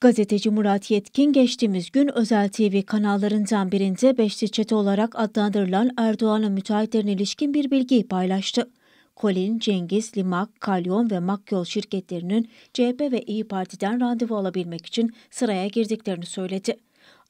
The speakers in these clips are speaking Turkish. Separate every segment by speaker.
Speaker 1: Gazeteci Murat Yetkin geçtiğimiz gün özel TV kanallarından birinde Beşli Çete olarak adlandırılan Erdoğan'ın müteahhitlerine ilişkin bir bilgiyi paylaştı. Kolin, Cengiz, Limak, Kalyon ve Makyol şirketlerinin CHP ve İyi Parti'den randevu alabilmek için sıraya girdiklerini söyledi.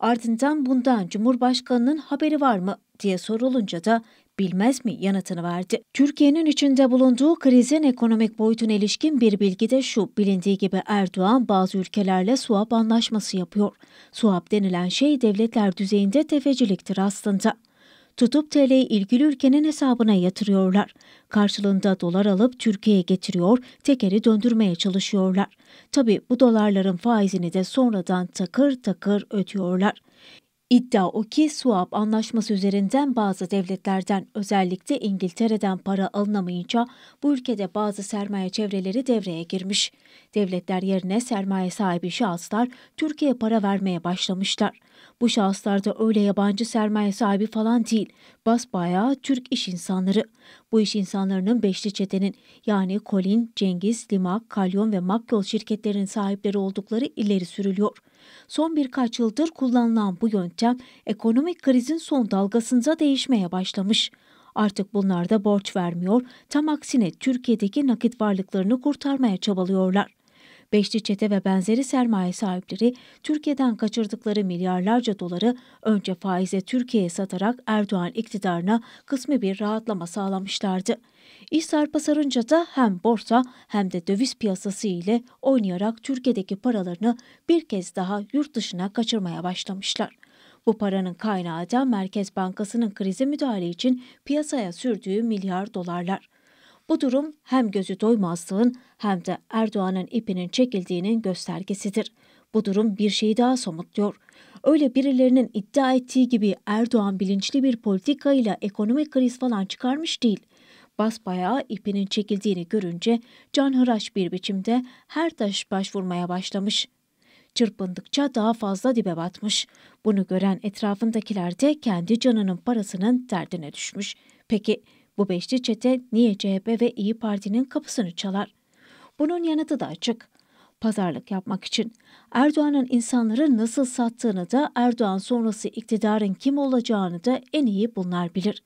Speaker 1: Ardından bundan Cumhurbaşkanı'nın haberi var mı diye sorulunca da bilmez mi yanıtını verdi. Türkiye'nin içinde bulunduğu krizin ekonomik boyutuna ilişkin bir bilgi de şu. Bilindiği gibi Erdoğan bazı ülkelerle swap anlaşması yapıyor. Swap denilen şey devletler düzeyinde tefeciliktir aslında tutup TL'yi ilgili ülkenin hesabına yatırıyorlar. Karşılığında dolar alıp Türkiye'ye getiriyor, tekeri döndürmeye çalışıyorlar. Tabii bu dolarların faizini de sonradan takır takır ötüyorlar. İddia o ki Suap anlaşması üzerinden bazı devletlerden özellikle İngiltere'den para alınamayınca bu ülkede bazı sermaye çevreleri devreye girmiş. Devletler yerine sermaye sahibi şahıslar Türkiye'ye para vermeye başlamışlar. Bu şahıslar da öyle yabancı sermaye sahibi falan değil. Basbayağı Türk iş insanları. Bu iş insanlarının beşli çetenin yani Colin, Cengiz, Limak, Kalyon ve Makyol şirketlerinin sahipleri oldukları ileri sürülüyor. Son birkaç yıldır kullanılan bu yöntem ekonomik krizin son dalgasında değişmeye başlamış. Artık bunlar da borç vermiyor, tam aksine Türkiye'deki nakit varlıklarını kurtarmaya çabalıyorlar. Beşli çete ve benzeri sermaye sahipleri Türkiye'den kaçırdıkları milyarlarca doları önce faize Türkiye'ye satarak Erdoğan iktidarına kısmi bir rahatlama sağlamışlardı. İş sarpa sarınca da hem borsa hem de döviz piyasası ile oynayarak Türkiye'deki paralarını bir kez daha yurt dışına kaçırmaya başlamışlar. Bu paranın kaynağı da Merkez Bankası'nın krize müdahale için piyasaya sürdüğü milyar dolarlar. Bu durum hem gözü doymazlığın hem de Erdoğan'ın ipinin çekildiğinin göstergesidir. Bu durum bir şeyi daha somutluyor. Öyle birilerinin iddia ettiği gibi Erdoğan bilinçli bir politikayla ekonomik kriz falan çıkarmış değil basbayağı ipinin çekildiğini görünce canhıraş bir biçimde her taş başvurmaya başlamış. Çırpındıkça daha fazla dibe batmış. Bunu gören etrafındakiler de kendi canının parasının derdine düşmüş. Peki bu beşli çete niye CHP ve İyi Parti'nin kapısını çalar? Bunun yanıtı da açık. Pazarlık yapmak için Erdoğan'ın insanları nasıl sattığını da Erdoğan sonrası iktidarın kim olacağını da en iyi bunlar bilir.''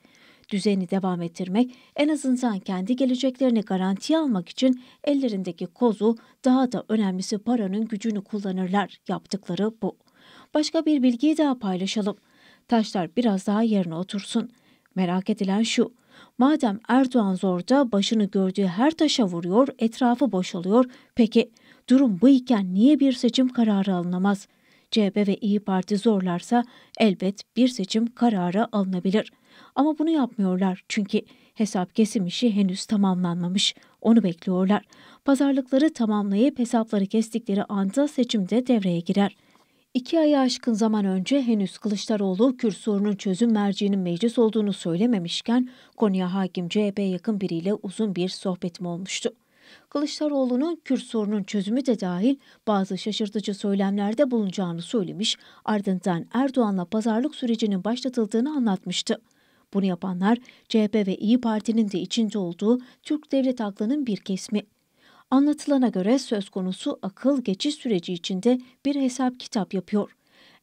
Speaker 1: düzeni devam ettirmek, en azından kendi geleceklerini garantiye almak için ellerindeki kozu daha da önemlisi paranın gücünü kullanırlar. Yaptıkları bu. Başka bir bilgiyi daha paylaşalım. Taşlar biraz daha yerine otursun. Merak edilen şu. Madem Erdoğan zorda başını gördüğü her taşa vuruyor, etrafı boşalıyor. Peki durum bu iken niye bir seçim kararı alınamaz? CHP ve İyi Parti zorlarsa elbet bir seçim kararı alınabilir.'' Ama bunu yapmıyorlar çünkü hesap kesim işi henüz tamamlanmamış. Onu bekliyorlar. Pazarlıkları tamamlayıp hesapları kestikleri anda seçimde devreye girer. İki ayı aşkın zaman önce henüz Kılıçdaroğlu Kürt sorunun çözüm merciğinin meclis olduğunu söylememişken konuya hakim CHP yakın biriyle uzun bir sohbetim olmuştu. Kılıçdaroğlu'nun Kürt sorunun çözümü de dahil bazı şaşırtıcı söylemlerde bulunacağını söylemiş, ardından Erdoğan'la pazarlık sürecinin başlatıldığını anlatmıştı. Bunu yapanlar CHP ve İyi Parti'nin de içinde olduğu Türk devlet aklının bir kesimi. Anlatılana göre söz konusu akıl geçiş süreci içinde bir hesap kitap yapıyor.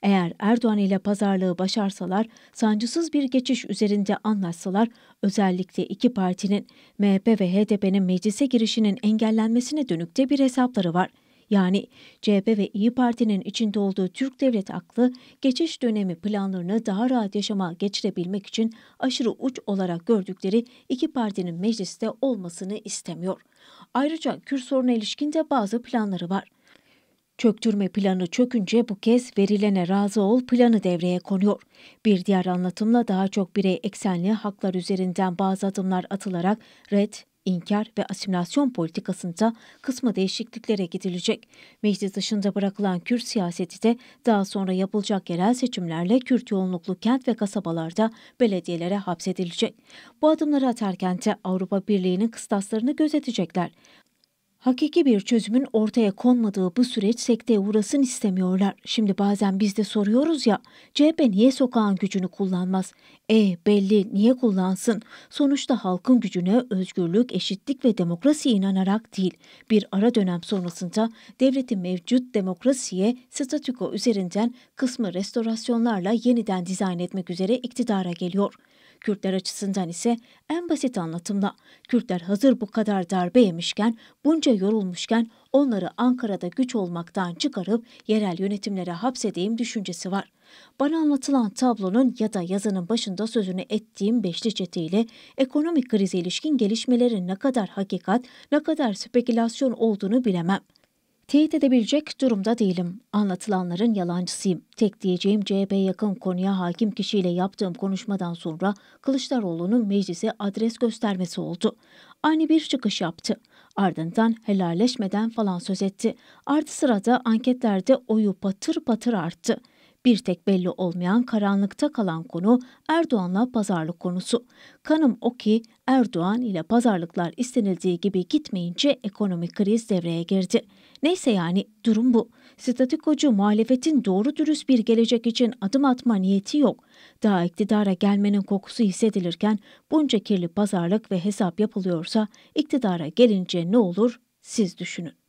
Speaker 1: Eğer Erdoğan ile pazarlığı başarsalar, sancısız bir geçiş üzerinde anlaşsalar, özellikle iki partinin MHP ve HDP'nin meclise girişinin engellenmesine dönükte bir hesapları var yani CHP ve İyi Parti'nin içinde olduğu Türk devlet aklı geçiş dönemi planlarını daha rahat yaşama geçirebilmek için aşırı uç olarak gördükleri iki partinin mecliste olmasını istemiyor. Ayrıca Kürt sorunu ilişkinde bazı planları var. Çöktürme planı çökünce bu kez verilene razı ol planı devreye konuyor. Bir diğer anlatımla daha çok birey eksenli haklar üzerinden bazı adımlar atılarak red, İnkar ve asimilasyon politikasında kısmı değişikliklere gidilecek. Meclis dışında bırakılan Kürt siyaseti de daha sonra yapılacak yerel seçimlerle Kürt yoğunluklu kent ve kasabalarda belediyelere hapsedilecek. Bu adımları atarken de Avrupa Birliği'nin kıstaslarını gözetecekler. Hakiki bir çözümün ortaya konmadığı bu süreç sekteye uğrasın istemiyorlar. Şimdi bazen biz de soruyoruz ya, CHP niye sokağın gücünü kullanmaz? E belli niye kullansın? Sonuçta halkın gücüne özgürlük, eşitlik ve demokrasi inanarak değil, bir ara dönem sonrasında devletin mevcut demokrasiye statüko üzerinden kısmı restorasyonlarla yeniden dizayn etmek üzere iktidara geliyor. Kürtler açısından ise en basit anlatımla Kürtler hazır bu kadar darbe yemişken, bunca yorulmuşken onları Ankara'da güç olmaktan çıkarıp yerel yönetimlere hapsedeyim düşüncesi var. Bana anlatılan tablonun ya da yazının başında sözünü ettiğim beşli çeteyle ekonomik krize ilişkin gelişmelerin ne kadar hakikat, ne kadar spekülasyon olduğunu bilemem.'' Teyit edebilecek durumda değilim. Anlatılanların yalancısıyım. Tek diyeceğim CHP yakın konuya hakim kişiyle yaptığım konuşmadan sonra Kılıçdaroğlu'nun meclise adres göstermesi oldu. Aynı bir çıkış yaptı. Ardından helalleşmeden falan söz etti. Artı sırada anketlerde oyu patır patır arttı. Bir tek belli olmayan karanlıkta kalan konu Erdoğan'la pazarlık konusu. Kanım o ki Erdoğan ile pazarlıklar istenildiği gibi gitmeyince ekonomik kriz devreye girdi. Neyse yani durum bu. Statikocu muhalefetin doğru dürüst bir gelecek için adım atma niyeti yok. Daha iktidara gelmenin kokusu hissedilirken bunca kirli pazarlık ve hesap yapılıyorsa iktidara gelince ne olur siz düşünün.